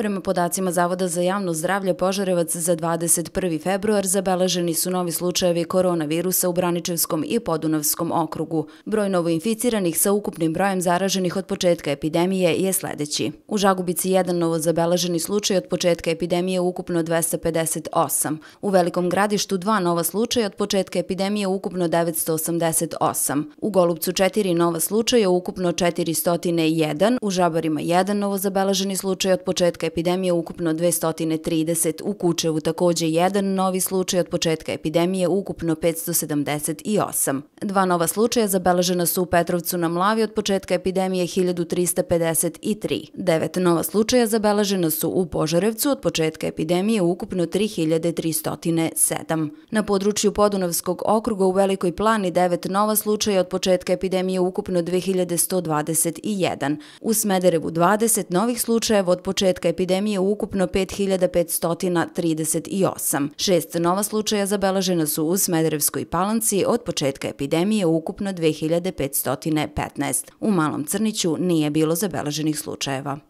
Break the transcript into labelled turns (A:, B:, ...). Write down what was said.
A: Prema podacima Zavoda za javno zdravlje Požarevac za 21. februar zabeleženi su novi slučajevi koronavirusa u Braničevskom i Podunavskom okrugu. Broj novoinficiranih sa ukupnim brojem zaraženih od početka epidemije je sledeći. U Žagubici jedan novo zabeleženi slučaj od početka epidemije ukupno 258. U Velikom gradištu dva nova slučaja od početka epidemije ukupno 988. U Golubcu četiri nova slučaja ukupno 401. U Žabarima jedan novo zabeleženi slučaj od početka epidemije ukupno 230, u Kučevu također jedan novi slučaj od početka epidemije ukupno 578. Dva nova slučaja zabeležena su u Petrovcu na Mlavi od početka epidemije 1353. Devet nova slučaja zabeležena su u Požarevcu od početka epidemije ukupno 3307. Na području Podunavskog okruga u Velikoj plani devet nova slučaja od početka epidemije ukupno 2121. U Smederevu 20 novih slučajeva od početka epidemije ukupno 5538. Šest nova slučaja zabeležena su u Smederevskoj palanci od početka epidemije ukupno 2515. U Malom Crniću nije bilo zabeleženih slučajeva.